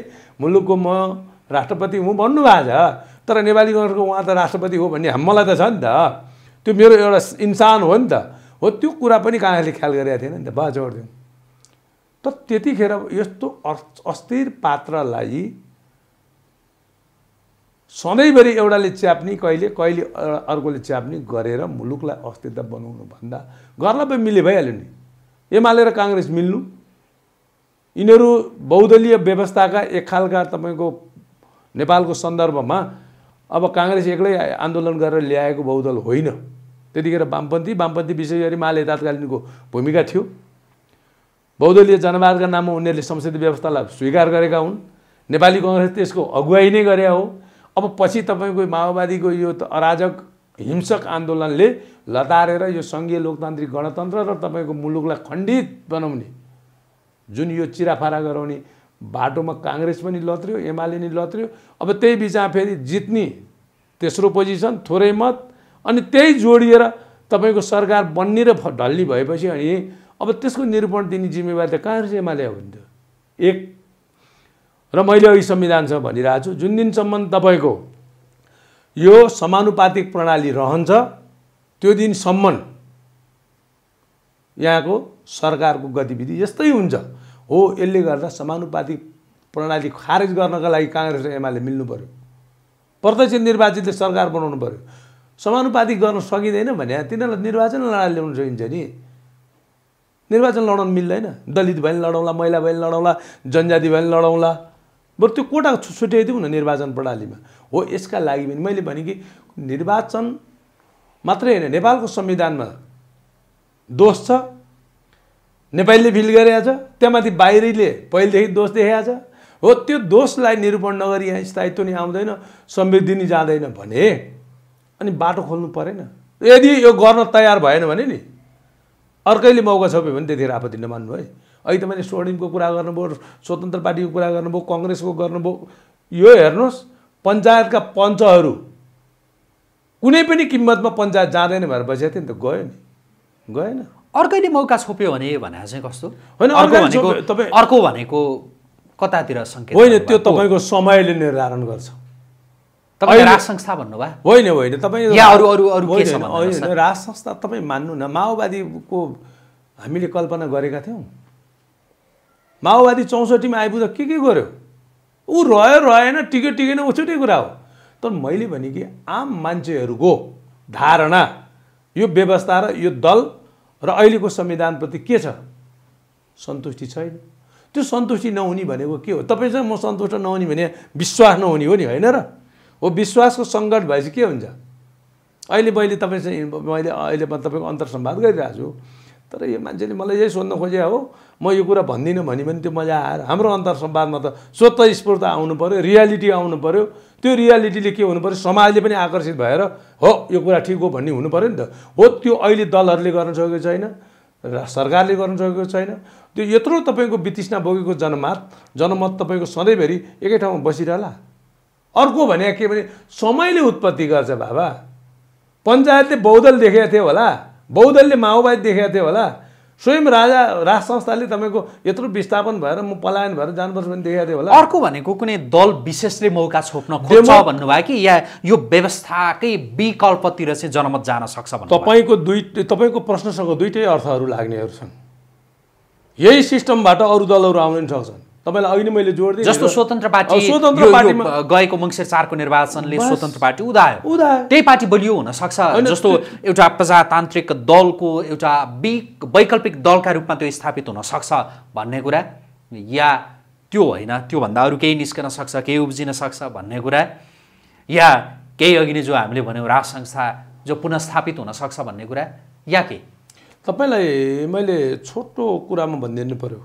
मुलुकको म राष्ट्रपति हुँ भन्नुभएको छ तर नेपाली कङ्ग्रेसको उहाँ त राष्ट्रपति हो भन्ने मलाई त छ नि त त्यो मेरो एउटा इन्सान हो नि त हो त्यो कुरा पनि काङ्ग्रेसले ख्याल गरेको थिएन नि त बा जोडिदिउँ त त्यतिखेर यस्तो अस्थिर पात्रलाई सधैँभरि एउटाले च्याप्ने कहिले कहिले अर्कोले च्याप्ने गरेर मुलुकलाई अस्थिरता बनाउनु भन्दा गर्ला पनि मिले भइहाल्यो नि एमाले र काङ्ग्रेस मिल्नु यिनीहरू बहुदलीय व्यवस्थाका एक खालका तपाईँको नेपालको सन्दर्भमा अब काङ्ग्रेस एक्लै आन्दोलन गरेर ल्याएको बहुदल होइन त्यतिखेर वामपन्थी वामपन्थी विशेष गरी माले तात्कालीनको भूमिका थियो बहुदलीय जनवादका नाममा उनीहरूले संसदीय व्यवस्थालाई स्वीकार गरेका हुन् नेपाली कङ्ग्रेस त्यसको अगुवाई नै गरे हो अब पछि तपाईँको माओवादीको यो त अराजक हिंसक आन्दोलनले लतारेर यो सङ्घीय लोकतान्त्रिक गणतन्त्र र तपाईँको मुलुकलाई खण्डित बनाउने जुन यो चिराफारा गराउने बाटोमा काङ्ग्रेस पनि लत्रियो एमाले नि लत्रियो अब त्यही बिचमा फेरि जित्ने तेस्रो पोजिसन थोरै मत अनि त्यही जोडिएर तपाईँको सरकार बन्ने र ढल्ने भएपछि अनि अब त्यसको निरूपण दिने जिम्मेवारी त काङ्ग्रेस एमाले हो नि एक र मैले अघि संविधानसँग भनिरहेको छु जुन दिनसम्म तपाईँको यो समानुपातिक प्रणाली रहन्छ त्यो दिनसम्म यहाँको सरकारको गतिविधि यस्तै हुन्छ हो यसले गर्दा समानुपातिक प्रणाली खारेज गर्नका लागि काङ्ग्रेस र एमाले मिल्नु पऱ्यो प्रत्यक्ष निर्वाचितले सरकार बनाउनु पऱ्यो समानुपातिक गर्न सकिँदैन भने तिनीहरूलाई निर्वाचन लडाएर ल्याउन सकिन्छ नि निर्वाचन लडाउनु मिल्दैन दलित भए पनि लडाउँला महिला भए लडाउँला जनजाति भए लडाउँला बरु त्यो कोटा छुट्याइदिउँ न निर्वाचन प्रणालीमा हो यसका लागि पनि मैले भने कि निर्वाचन मात्रै होइन नेपालको संविधानमा दोष छ नेपालीले फिल गरिरहेको छ त्यहाँमाथि बाहिरीले पहिलेदेखि दोष देखाएको छ हो त्यो दोषलाई निरूपण नगरी यहाँ स्थायित्व नि आउँदैन समृद्धि नि जाँदैन भने अनि बाटो खोल्नु परेन यदि यो गर्न तयार भएन भने नि अर्कैले मौका छोप्यो भने त्यतिखेर आपत्ति नमान्नु है अहिले तपाईँले स्वर्णिमको कुरा गर्नुभयो स्वतन्त्र पार्टीको कुरा गर्नुभयो कङ्ग्रेसको गर्नुभयो यो हेर्नुहोस् पञ्चायतका पञ्चहरू कुनै पनि किम्मतमा पञ्चायत जाँदैन भनेर बसेको थियो नि त गयो नि गएन अर्कैले मौका छोप्यो भने भने चाहिँ कस्तो होइन अर्को भनेको अर्को भनेको कतातिर सङ्केत होइन त्यो तपाईँको समयले निर्धारण गर्छ तपाईँ राज संस्था भन्नुभयो होइन होइन तपाईँ अरू अरू अरू होइन राज संस्था तपाईँ मान्नु न माओवादीको हामीले कल्पना गरेका थियौँ माओवादी चौसठीमा आइपुग्दा के के गर्यो ऊ रह्यो रहेन टिक्यो टिकेन उछुटै कुरा हो तर मैले भने कि आम मान्छेहरूको धारणा यो व्यवस्था र यो दल र अहिलेको संविधानप्रति के छ सन्तुष्टि छैन त्यो सन्तुष्टि नहुने भनेको के हो तपाईँसँग म सन्तुष्ट नहुने भने विश्वास नहुने हो नि होइन र हो विश्वासको सङ्कट भएपछि के हुन्छ अहिले मैले तपाईँसँग मैले अहिले म तपाईँको अन्तरसम्वाद गरिरहेको छु तर यो मान्छेले मलाई यही सोध्न खोजे हो म यो कुरा भन्दिनँ भने पनि त्यो मजा आएर हाम्रो अन्तरसम्वादमा त स्वतः स्फूर्त आउनु पऱ्यो रियालिटी आउनु पऱ्यो त्यो रियालिटीले के हुनु पऱ्यो समाजले पनि आकर्षित भएर हो यो कुरा ठिक हो भन्ने हुनु पऱ्यो नि त हो त्यो अहिले दलहरूले गर्न सकेको छैन सरकारले गर्न सकेको छैन त्यो यत्रो तपाईँको वितृष्णा बोकेको जनमत जनमत तपाईँको सधैँभरि एकै ठाउँमा बसिरहला अर्को भने के भने समयले उत्पत्ति गर्छ बाबा पञ्चायतले बहुदल देखेका थियो होला बहुदलले माओवादी देखेका थियो होला स्वयं राजा राज संस्थाले तपाईँको यत्रो विस्थापन भएर म पलायन भएर जानुपर्छ भने देखाएको थियो होला अर्को भनेको कुनै दल विशेषले मौका छोप्न खोज्छ भन्नुभयो कि या यो व्यवस्थाकै विकल्पतिर चाहिँ जनमत जान सक्छ भने तपाईँको दुई तपाईँको प्रश्नसँग दुइटै अर्थहरू लाग्नेहरू छन् यही सिस्टमबाट अरू दलहरू आउन सक्छन् तपाईँलाई अघि नै मैले जोडिदिएँ जस्तो स्वतन्त्र पार्टी स्वतन्त्र पार्टीमा गएको मङ्सिर चारको निर्वाचनले स्वतन्त्र पार्टी उदायो उदायो त्यही पार्टी बलियो हुन सक्छ जस्तो एउटा प्रजातान्त्रिक दलको एउटा वैकल्पिक दलका रूपमा त्यो स्थापित हुन सक्छ भन्ने कुरा या त्यो होइन त्योभन्दा अरू केही निस्कन सक्छ केही उब्जिन सक्छ भन्ने कुरा या केही अघि नै जो हामीले भन्यौँ राज संस्था जो पुनस्थापित हुन सक्छ भन्ने कुरा या के तपाईँलाई मैले छोटो कुरामा भनिदिनु पऱ्यो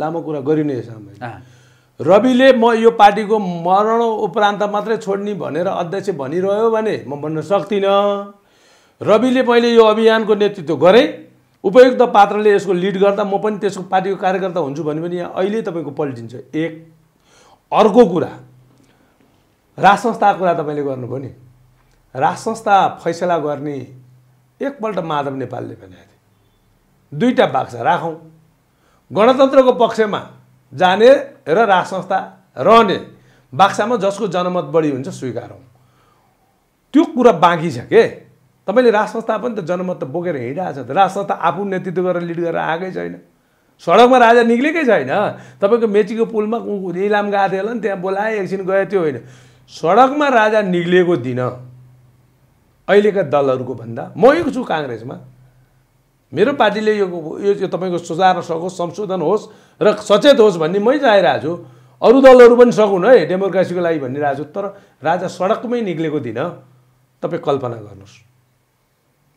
लामो कुरा गरिने हिसाबमा रविले म यो पार्टीको मरण उपरान्त मात्रै छोड्ने भनेर अध्यक्ष भनिरह्यो भने म भन्न सक्दिनँ रविले मैले यो अभियानको नेतृत्व गरेँ उपयुक्त पात्रले यसको लिड गर्दा म पनि त्यसको पार्टीको कार्यकर्ता हुन्छु भने पनि यहाँ अहिले तपाईँको पल्टिन्छ एक अर्को कुरा राज संस्थाको कुरा तपाईँले गर्नुभयो नि राज संस्था फैसला गर्ने एकपल्ट माधव नेपालले भनेको थिएँ दुईवटा भाग राखौँ गणतन्त्रको पक्षमा जाने र राज संस्था रहने बाक्सामा जसको जनमत बढी हुन्छ स्वीकारौँ त्यो कुरा बाँकी छ के तपाईँले राज संस्था पनि त जनमत त बोकेर हिँडिरहेको छ त राज संस्था आफू नेतृत्व गरेर लिड गरेर आएकै छैन सडकमा राजा निक्लेकै छैन तपाईँको मेचीको पुलमा इलाम गएको थियो होला नि त्यहाँ बोलाए एकछिन गए त्यो होइन सडकमा राजा निक्लिएको दिन अहिलेका दलहरूको भन्दा म एक छु काङ्ग्रेसमा मेरो पार्टीले यो यो तपाईँको सुझार्न सकोस् संशोधन होस् र सचेत होस् भन्ने मै चाहिरहेको छु अरू दलहरू पनि सकुन् है डेमोक्रेसीको लागि भनिरहेको छु तर राजा सडकमै निक्लेको दिन तपाईँ कल्पना गर्नुहोस्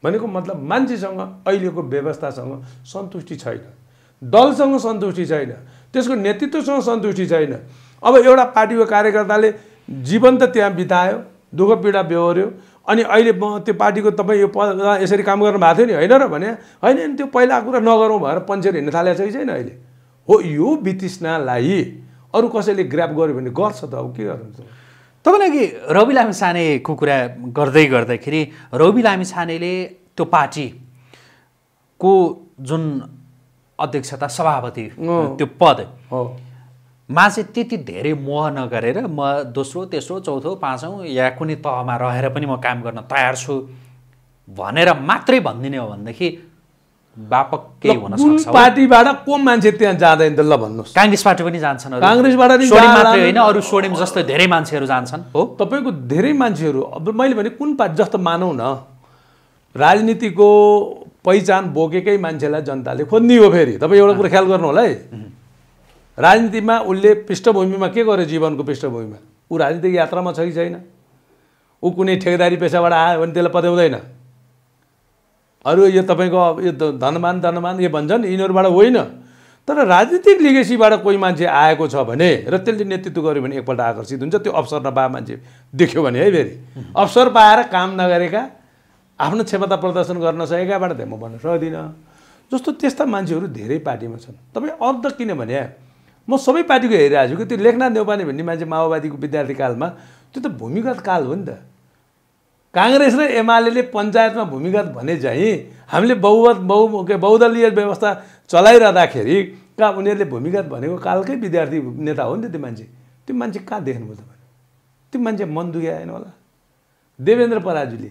भनेको मतलब मान्छेसँग अहिलेको व्यवस्थासँग सन्तुष्टि छैन दलसँग सन्तुष्टि छैन त्यसको नेतृत्वसँग सन्तुष्टि छैन अब एउटा पार्टीको कार्यकर्ताले जीवन त त्यहाँ बितायो दुःख पीडा बेहोऱ्यो अनि अहिले म त्यो पार्टीको तपाईँ यो पद यसरी काम गर्नु भएको थियो नि होइन र भने होइन त्यो पहिला कुरा नगरौँ भएर पन्छेर हिँड्न थालेको छ कि छैन अहिले हो यो वितृष्णालाई अरू कसैले ग्राप गर्यो भने गर्छ त अब के गर्नु तपाईँलाई कि रवि लामी सानेको कुरा गर्दै गर्दाखेरि रवि लामी सानेले त्यो पार्टीको जुन अध्यक्षता सभापति त्यो पद मा चाहिँ त्यति धेरै मोह नगरेर म दोस्रो तेस्रो चौथो पाँचौँ या कुनै तहमा रहेर पनि म काम गर्न तयार छु भनेर मात्रै भनिदिने हो भनेदेखि व्यापक केही हुन सक्छ पार्टीबाट को मान्छे त्यहाँ जाँदैन त ल भन्नुहोस् पार्टी पनि जान्छन् काङ्ग्रेसबाट मात्रै होइन अरू सोडियम जस्तो धेरै मान्छेहरू जान्छन् हो तपाईँको धेरै मान्छेहरू अब मैले भने कुन पार्टी जस्तो मानौ न राजनीतिको पहिचान बोकेकै मान्छेलाई जनताले खोज्ने हो फेरि तपाईँ एउटा कुरो ख्याल गर्नु होला है राजनीतिमा उसले पृष्ठभूमिमा के गर्यो जीवनको पृष्ठभूमिमा ऊ राजनीतिक यात्रामा छ कि छैन ऊ कुनै ठेकेदारी पेसाबाट आयो भने त्यसलाई पत्याउँदैन अरू यो तपाईँको यो धनमान धनमान यो भन्छन् यिनीहरूबाट होइन तर राजनीतिक लिगेसीबाट कोही मान्छे आएको छ भने र त्यसले नेतृत्व गर्यो भने एकपल्ट आकर्षित हुन्छ त्यो अवसर नपाए मान्छे देख्यो भने है फेरि अवसर पाएर काम नगरेका आफ्नो क्षमता प्रदर्शन गर्न सकेकाबाट त म भन्न सक्दिनँ जस्तो त्यस्ता मान्छेहरू धेरै पार्टीमा छन् तपाईँ अर्ध किनभने म सबै पार्टीको हेरिरहेको छु कि त्यो लेखनाथ देउपाने भन्ने मान्छे माओवादीको विद्यार्थी कालमा त्यो त भूमिगत काल हो नि त काङ्ग्रेस र एमाले पञ्चायतमा भूमिगत भने चाहिँ हामीले बहुमत बहु के बहुदलीय व्यवस्था चलाइरहँदाखेरि कहाँ उनीहरूले भूमिगत भनेको कालकै विद्यार्थी नेता हो नि त त्यो मान्छे त्यो मान्छे कहाँ देख्नुभयो तपाईँ त्यो मान्छे मन दुख्या होइन होला देवेन्द्र पराजुले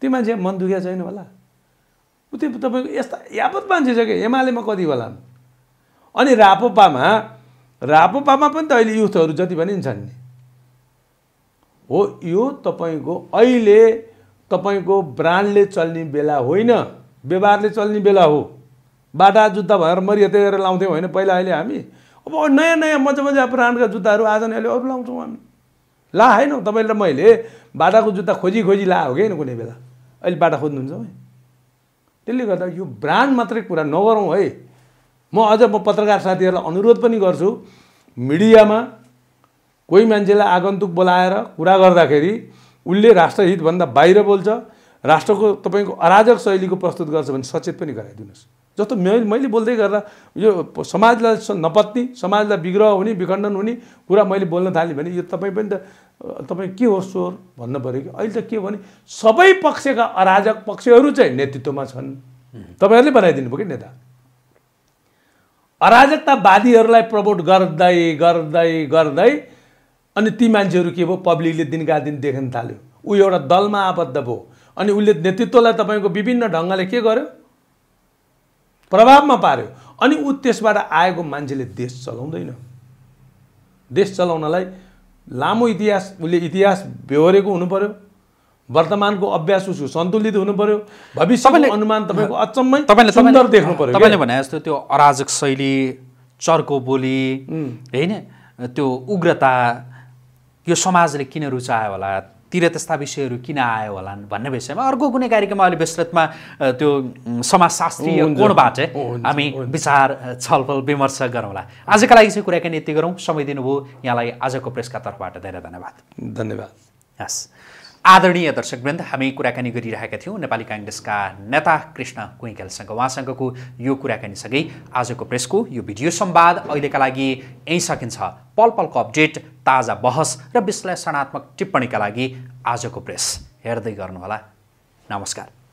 त्यो मान्छे मन दुख्या छैन होला त्यो तपाईँको यस्ता यापत मान्छे छ कि एमालेमा कति होला अनि रापोपामा रापोपामा पनि त अहिले युथहरू जति पनि छन् नि हो यो तपाईँको अहिले तपाईँको ब्रान्डले चल्ने बेला होइन व्यवहारले चल्ने बेला हो बाटा जुत्ता भएर मरिहते गरेर लाउँथ्यौँ होइन पहिला अहिले हामी अब नयाँ नयाँ मजा मजा ब्रान्डका जुत्ताहरू आज नै अहिले अरू लाउँछौँ हामी ला होइन तपाईँले र मैले बाटाको जुत्ता खोजी खोजी ला हो कि होइन कुनै बेला अहिले बाटा खोज्नुहुन्छ है त्यसले गर्दा यो ब्रान्ड मात्रै कुरा नगरौँ है म अझ म पत्रकार साथीहरूलाई अनुरोध पनि गर्छु मिडियामा कोही मान्छेलाई आगन्तुक बोलाएर कुरा गर्दाखेरि उसले राष्ट्रहितभन्दा बाहिर बोल्छ राष्ट्रको तपाईँको अराजक शैलीको प्रस्तुत गर्छ भने सचेत पनि गराइदिनुहोस् जस्तो मैले मैले बोल्दै गर्दा यो समाजलाई नपत्नी समाजलाई विग्रह हुने विखण्डन हुने कुरा मैले बोल्न थालेँ भने यो तपाईँ पनि त तपाईँ के हो स्वर भन्नु पऱ्यो कि अहिले त के भने सबै पक्षका अराजक पक्षहरू चाहिँ नेतृत्वमा छन् तपाईँहरूले बनाइदिनु भयो कि नेता अराजकतावादीहरूलाई प्रमोट गर्दै गर्दै गर्दै अनि ती मान्छेहरू के भयो पब्लिकले दिनका दिन देख्न थाल्यो ऊ एउटा दलमा आबद्ध भयो अनि उसले नेतृत्वलाई तपाईँको विभिन्न ढङ्गले के गर्यो प्रभावमा पार्यो अनि ऊ त्यसबाट आएको मान्छेले देश चलाउँदैन देश चलाउनलाई लामो इतिहास उसले इतिहास बेहोरेको हुनु पऱ्यो वर्तमानको अभ्यास उसको सन्तुलित हुनु पर्यो भविष्यको अनुमान तपाईँको अचम्मै तपाईँले सुन्दर देख्नु पर्यो तपाईँले भने जस्तो त्यो अराजक शैली चर्को बोली होइन त्यो उग्रता यो समाजले किन रुचायो होला तिर त्यस्ता विषयहरू किन आयो होला भन्ने विषयमा अर्को कुनै कार्यक्रममा अहिले विस्तृतमा त्यो समाजशास्त्रीय कोणबाट हामी विचार छलफल विमर्श गरौँला आजका लागि चाहिँ कुराकानी यति गरौँ समय दिनुभयो यहाँलाई आजको प्रेसका तर्फबाट धेरै धन्यवाद धन्यवाद हस् आदरणीय दर्शकवृन्द हामी कुराकानी गरिरहेका थियौँ नेपाली काङ्ग्रेसका नेता कृष्ण कुइकेलसँग उहाँसँगको यो कुराकानीसँगै आजको प्रेसको यो भिडियो सम्वाद अहिलेका लागि यहीँ सकिन्छ पल पलको अपडेट ताजा बहस र विश्लेषणात्मक टिप्पणीका लागि आजको प्रेस हेर्दै गर्नुहोला नमस्कार